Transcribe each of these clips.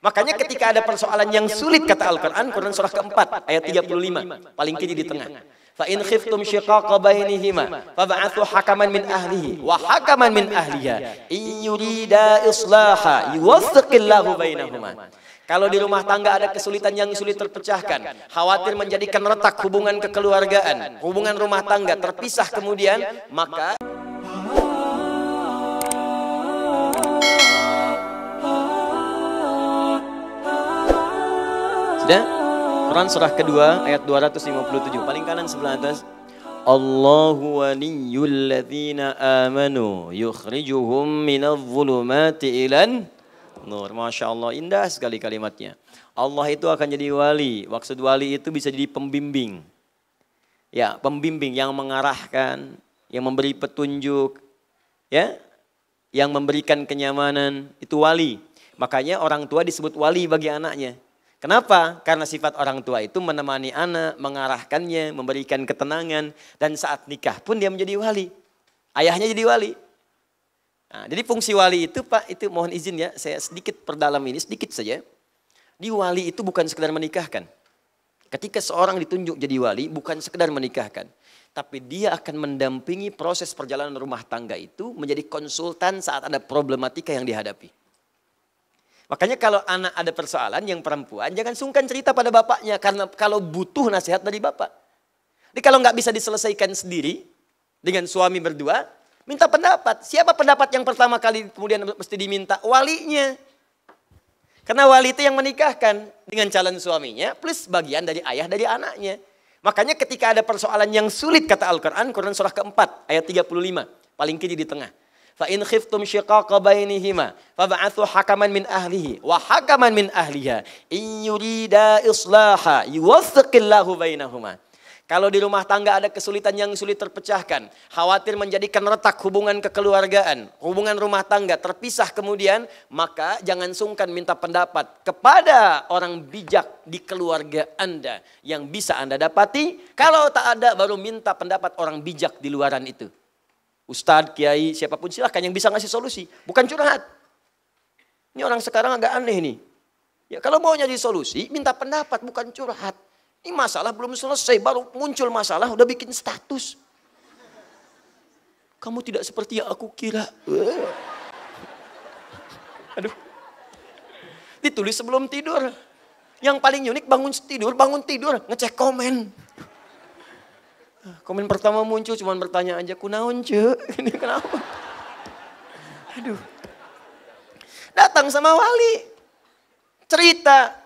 Makanya ketika ada persoalan yang sulit kata Al-Quran, Quran surah keempat ayat 35, paling kiri di tengah. Fa in khiftum shiqaqa bainihima fab'athu hakaman min ahlihi wa hakaman min ahliha in yurida islaha yuwaffiqillahu bainahuma. Kalau di rumah tangga ada kesulitan yang sulit terpecahkan, khawatir menjadikan retak hubungan kekeluargaan, hubungan rumah tangga terpisah kemudian, maka Ada? Quran surah kedua ayat 257. Paling kanan sebelah atas. Allahu waliyul ladzina amanu yukhrijuhum minadh dhulumati ilan nur. Masya Allah indah sekali kalimatnya. Allah itu akan jadi wali. Maksud wali itu bisa jadi pembimbing. Ya, pembimbing yang mengarahkan, yang memberi petunjuk, ya, yang memberikan kenyamanan, itu wali. Makanya orang tua disebut wali bagi anaknya. Kenapa? Karena sifat orang tua itu menemani anak, mengarahkannya, memberikan ketenangan. Dan saat nikah pun dia menjadi wali. Ayahnya jadi wali. Nah, jadi fungsi wali itu Pak, itu mohon izin ya, saya sedikit perdalam ini, sedikit saja. Di wali itu bukan sekedar menikahkan. Ketika seorang ditunjuk jadi wali, bukan sekedar menikahkan. Tapi dia akan mendampingi proses perjalanan rumah tangga itu menjadi konsultan saat ada problematika yang dihadapi. Makanya kalau anak ada persoalan yang perempuan jangan sungkan cerita pada bapaknya karena kalau butuh nasihat dari bapak. Jadi kalau nggak bisa diselesaikan sendiri dengan suami berdua, minta pendapat. Siapa pendapat yang pertama kali kemudian mesti diminta? Walinya. Karena wali itu yang menikahkan dengan calon suaminya plus bagian dari ayah dari anaknya. Makanya ketika ada persoalan yang sulit kata Al-Quran, Quran surah keempat ayat 35, paling kiri di tengah. Fa in khiftum syiqaqa bainihima fab'atsu hakaman min ahlihi wa hakaman min ahliha in yurida islaha yuwaffiqillahu Kalau di rumah tangga ada kesulitan yang sulit terpecahkan, khawatir menjadikan retak hubungan kekeluargaan, hubungan rumah tangga terpisah kemudian, maka jangan sungkan minta pendapat kepada orang bijak di keluarga Anda yang bisa Anda dapati. Kalau tak ada baru minta pendapat orang bijak di luaran itu. Ustadz, kiai, siapapun silahkan yang bisa ngasih solusi. Bukan curhat. Ini orang sekarang agak aneh nih. Ya kalau mau nyari solusi, minta pendapat bukan curhat. Ini masalah belum selesai, baru muncul masalah udah bikin status. Kamu tidak seperti yang aku kira. Eh. Aduh. Ditulis sebelum tidur. Yang paling unik bangun tidur, bangun tidur, ngecek komen. Komen pertama muncul cuman bertanya aja, naon ce? Ini kenapa? Aduh. Datang sama wali. Cerita.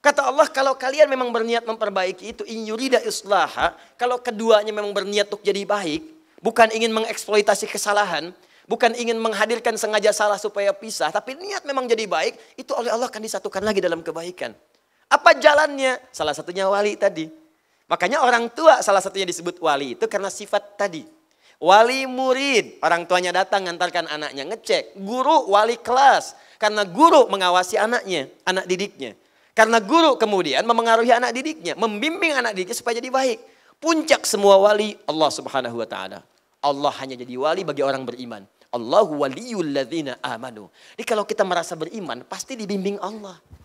Kata Allah kalau kalian memang berniat memperbaiki itu in yurida islaha, kalau keduanya memang berniat untuk jadi baik, bukan ingin mengeksploitasi kesalahan, bukan ingin menghadirkan sengaja salah supaya pisah, tapi niat memang jadi baik, itu oleh Allah akan disatukan lagi dalam kebaikan. Apa jalannya? Salah satunya wali tadi. Makanya orang tua salah satunya disebut wali itu karena sifat tadi. Wali murid, orang tuanya datang ngantarkan anaknya ngecek. Guru wali kelas, karena guru mengawasi anaknya, anak didiknya. Karena guru kemudian memengaruhi anak didiknya, membimbing anak didiknya supaya jadi baik. Puncak semua wali Allah Subhanahu wa taala. Allah hanya jadi wali bagi orang beriman. Allahu waliyul ladzina amanu. Jadi kalau kita merasa beriman, pasti dibimbing Allah.